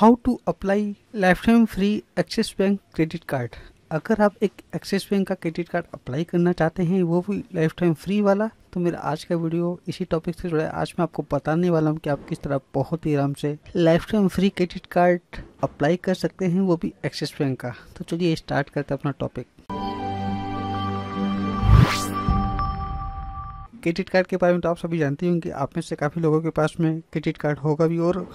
how to apply lifetime free Axis bank credit card अगर आप एक Axis bank का क्रेडिट कार्ड अप्लाई करना चाहते हैं वो भी लाइफ टाइम फ्री वाला तो मेरा आज का वीडियो इसी टॉपिक से जुड़ा है आज मैं आपको बताने वाला हूँ कि आप किस तरह बहुत ही आराम से lifetime free credit card apply कर सकते हैं वो भी एक्सिस बैंक का तो चलिए स्टार्ट करते हैं अपना टॉपिक क्रेडिट कार्ड के बारे में तो आप सभी जानते होंगे आप में से काफ़ी लोगों के पास में क्रेडिट कार्ड होगा भी और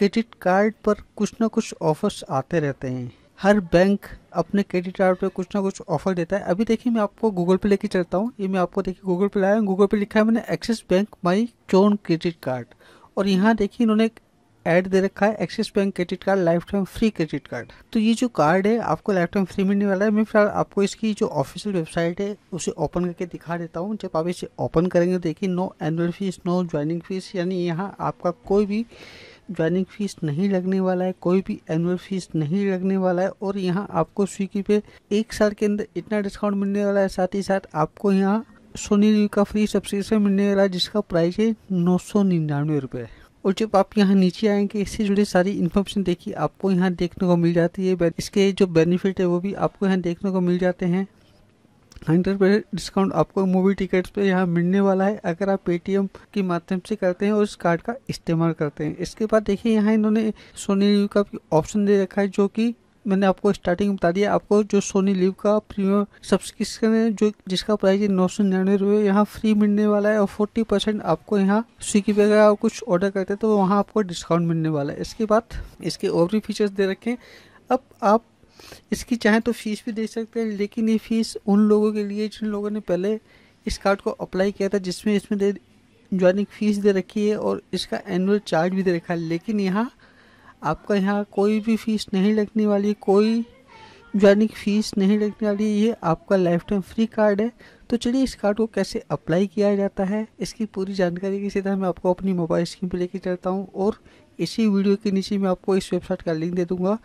क्रेडिट कार्ड पर कुछ ना कुछ ऑफर्स आते रहते हैं हर बैंक अपने क्रेडिट कार्ड पर कुछ ना कुछ ऑफर देता है अभी देखिए मैं आपको गूगल पे लेके चलता हूँ ये मैं आपको देखिए गूगल पे लाया हूँ गूगल पे लिखा है मैंने Axis bank my zone credit card और यहाँ देखिए इन्होंने एक ऐड दे रखा है Axis bank credit card lifetime free credit card तो ये जो कार्ड है आपको लाइफ टाइम फ्री मिलने वाला है मैं फिलहाल आपको इसकी जो ऑफिशियल वेबसाइट है उसे ओपन करके दिखा देता हूँ जब आप इसे ओपन करेंगे देखिए no annual fees no joining fees यानी यहाँ आपका कोई भी ज्वाइनिंग फीस नहीं लगने वाला है कोई भी एनुअल फीस नहीं लगने वाला है और यहाँ आपको स्विगी पे एक साल के अंदर इतना डिस्काउंट मिलने वाला है साथ ही साथ आपको यहाँ सोनी न्यू का फ्री सब्सक्रिप्शन मिलने वाला है जिसका प्राइस है नौ सौ निन्यानवे रुपये और जब आप यहाँ नीचे आएंगे इससे जुड़े सारी इन्फॉर्मेशन देखिए आपको यहाँ देखने को मिल जाती है इसके जो बेनिफिट है वो भी आपको यहाँ देखने को मिल जाते हैं हंड्रेड परसेंट डिस्काउंट आपको मूवी टिकट्स पे यहाँ मिलने वाला है अगर आप पेटीएम के माध्यम से करते हैं और इस कार्ड का इस्तेमाल करते हैं इसके बाद देखिए यहाँ इन्होंने सोनी लिव का ऑप्शन दे रखा है जो कि मैंने आपको स्टार्टिंग में बता दिया आपको जो सोनी लिव का प्रीमियम सब्सक्रिप्शन है जो जिसका प्राइस है नौ सौ निन्यानवे रुपये यहाँ फ्री मिलने वाला है और फोर्टी परसेंट आपको यहाँ स्विगी वगैरह कुछ ऑर्डर करते हैं तो वहाँ आपको डिस्काउंट मिलने वाला है इसके बाद इसके और भी फीचर्स दे रखें अब आप इसकी चाहें तो फीस भी दे सकते हैं लेकिन ये फीस उन लोगों के लिए जिन लोगों ने पहले इस कार्ड को अप्लाई किया था जिसमें इसमें दे ज्वाइनिंग फीस दे रखी है और इसका एनुअल चार्ज भी दे रखा है लेकिन यहाँ आपका यहाँ कोई भी फीस नहीं लगने वाली कोई ज्वाइनिंग फीस नहीं लगने वाली ये आपका लाइफ टाइम फ्री कार्ड है तो चलिए इस कार्ड को कैसे अप्लाई किया जाता है इसकी पूरी जानकारी के सीधा मैं आपको अपनी मोबाइल स्क्रीन पर लेके चलता हूँ और इसी वीडियो के नीचे मैं आपको इस वेबसाइट का लिंक दे दूँगा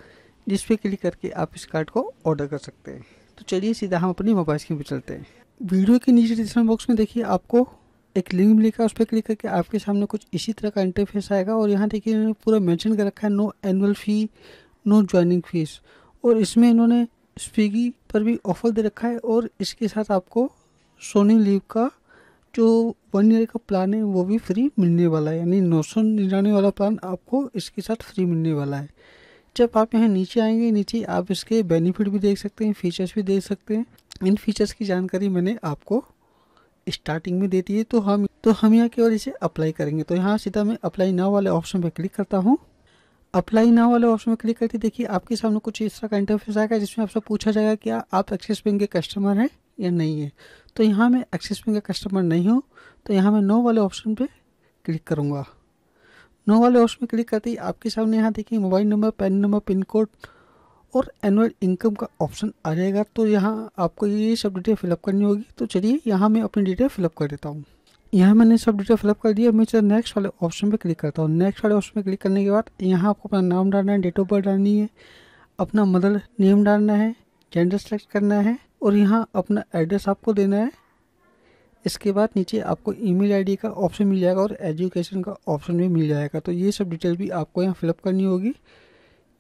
जिस पर क्लिक करके आप इस कार्ड को ऑर्डर कर सकते हैं तो चलिए सीधा हम अपनी मोबाइल स्क्रीन पर चलते हैं वीडियो के नीचे डिस्क्रिप्शन बॉक्स में देखिए आपको एक लिंक मिलेगा उस पर क्लिक करके आपके सामने कुछ इसी तरह का इंटरफेस आएगा और यहाँ देखिए इन्होंने पूरा मेंशन कर रखा है no annual fee no joining fees और इसमें इन्होंने स्विगी पर भी ऑफर दे रखा है और इसके साथ आपको सोनी लीव का जो वन ईयर का प्लान है वो भी फ्री मिलने वाला है यानी नौ सौ निन्यानवे वाला प्लान आपको इसके साथ फ्री मिलने वाला है जब आप यहाँ नीचे आएंगे नीचे आप इसके बेनिफिट भी देख सकते हैं फीचर्स भी देख सकते हैं इन फीचर्स की जानकारी मैंने आपको स्टार्टिंग में देती है तो हम तो हम यहाँ केवल इसे अप्लाई करेंगे तो यहाँ सीधा मैं अप्लाई नाव वाले ऑप्शन पर क्लिक करता हूँ अप्लाई नाव वाले ऑप्शन में क्लिक करके देखिए आपके सामने कुछ इस तरह का इंटरफेस आएगा जिसमें आपसे पूछा जाएगा कि आप एक्सिस बैंक के कस्टमर हैं या नहीं है तो यहाँ मैं एक्सिस बैंक का कस्टमर नहीं हूँ तो यहाँ मैं नो वाले ऑप्शन पर क्लिक करूँगा नो वाले ऑप्शन में क्लिक करते ही आपके सामने यहाँ देखिए mobile number PAN number pin code और एनुअल इनकम का ऑप्शन आ जाएगा तो यहाँ आपको ये सब डिटेल फिलअप करनी होगी तो चलिए यहाँ मैं अपनी डिटेल फिलअप कर देता हूँ यहाँ मैंने सब डिटेल फिलअप कर दिया मैं चलो नेक्स्ट वाले ऑप्शन पे क्लिक करता हूँ नेक्स्ट वाले ऑप्शन पे क्लिक करने के बाद यहाँ आपको अपना नाम डालना है डेट ऑफ बर्थ डालनी है अपना मदर नेम डालना है जेंडर सेलेक्ट करना है और यहाँ अपना एड्रेस आपको देना है इसके बाद नीचे आपको ईमेल आईडी का ऑप्शन मिल जाएगा और एजुकेशन का ऑप्शन भी मिल जाएगा तो ये सब डिटेल भी आपको यहाँ फिलअप करनी होगी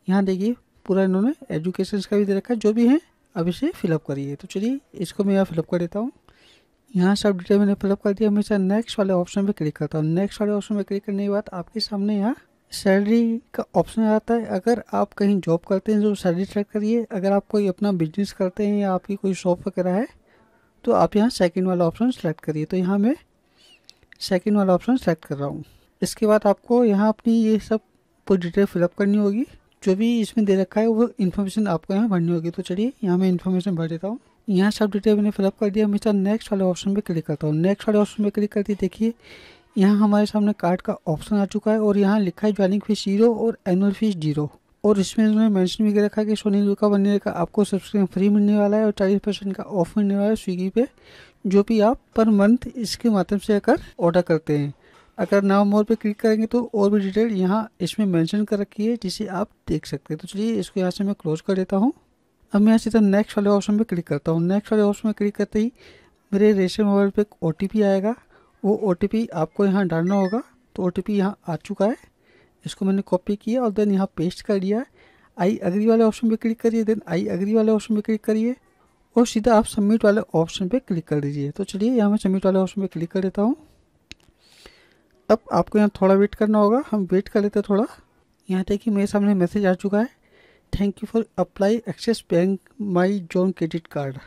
यहाँ देखिए पूरा इन्होंने एजुकेशन का भी दे रखा है जो भी है अब इसे फिलअप करिए तो चलिए इसको मैं यहाँ फिलअप कर देता हूँ यहाँ सब डिटेल मैंने फिलअप कर दिया हमेशा नेक्स्ट वाले ऑप्शन पर क्लिक करता हूँ नेक्स्ट वाले ऑप्शन में क्लिक करने के बाद आपके सामने यहाँ सैलरी का ऑप्शन आता है अगर आप कहीं जॉब करते हैं तो सैलरी ट्रैक करिए अगर आप कोई अपना बिजनेस करते हैं या आपकी कोई शॉप वगैरह है तो आप यहाँ सेकेंड वाला ऑप्शन सेलेक्ट करिए तो यहाँ मैं सेकेंड वाला ऑप्शन सेलेक्ट कर रहा हूँ इसके बाद आपको यहाँ अपनी ये सब पूरी डिटेल फिलअप करनी होगी जो भी इसमें दे रखा है वो इन्फॉर्मेशन आपको यहाँ भरनी होगी तो चलिए यहाँ मैं इन्फॉर्मेशन भर देता हूँ यहाँ सब डिटेल मैंने फिलअप कर दिया हमेशा नेक्स्ट वाले ऑप्शन पे क्लिक करता हूँ नेक्स्ट वाले ऑप्शन पे क्लिक करती देखिए यहाँ हमारे सामने कार्ड का ऑप्शन आ चुका है और यहाँ लिखा है ज्वाइनिंग फीस जीरो और एनुअल फीस जीरो और इसमें उन्होंने मेंशन भी कर रखा है कि सोनी लुका बनने का आपको सब्सक्रिप्शन फ्री मिलने वाला है और चालीस परसेंट का ऑफ मिलने वाला है स्विगी पे जो भी आप पर मंथ इसके माध्यम से अगर ऑर्डर करते हैं अगर नाव मोर पे क्लिक करेंगे तो और भी डिटेल यहाँ इसमें मेंशन कर रखी है जिसे आप देख सकते हैं तो चलिए इसको यहाँ से मैं क्लोज कर देता हूँ अब मैं सीधा नेक्स्ट वाले ऑप्शन पे क्लिक करता हूँ नेक्स्ट वाले ऑप्शन में क्लिक करते ही मेरे रेशे मोबाइल पे एक ओ आएगा वो ओ आपको यहाँ डालना होगा तो ओ टी यहाँ आ चुका है इसको मैंने कॉपी किया और देन यहाँ पेस्ट कर दिया आई अग्री वाले ऑप्शन पे क्लिक करिए देन आई अग्री वाले ऑप्शन पे क्लिक करिए और सीधा आप सबमिट वाले ऑप्शन पे क्लिक कर दीजिए तो चलिए यहाँ मैं सबमिट वाले ऑप्शन पे क्लिक कर देता हूँ अब आपको यहाँ थोड़ा वेट करना होगा हम वेट कर लेते हैं थोड़ा यहाँ तक कि मेरे सामने मैसेज आ चुका है thank you for apply Axis bank my zone credit card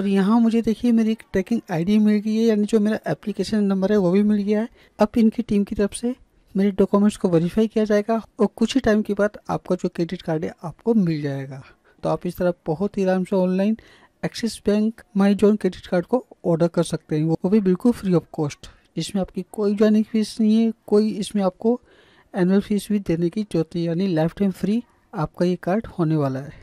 और यहाँ मुझे देखिए मेरी एक ट्रैकिंग आईडी मिल गई है यानी जो मेरा एप्लीकेशन नंबर है वो भी मिल गया है अब इनकी टीम की तरफ से मेरे डॉक्यूमेंट्स को वेरीफाई किया जाएगा और कुछ ही टाइम के बाद आपका जो क्रेडिट कार्ड है आपको मिल जाएगा तो आप इस तरह बहुत ही आराम से online Axis bank my zone credit card को ऑर्डर कर सकते हैं वो भी बिल्कुल फ्री ऑफ कॉस्ट इसमें आपकी कोई ज्वाइनिंग फीस नहीं है कोई इसमें आपको एनुअल फीस भी देने की जरूरत यानी लाइफ टाइम फ्री आपका ये कार्ड होने वाला है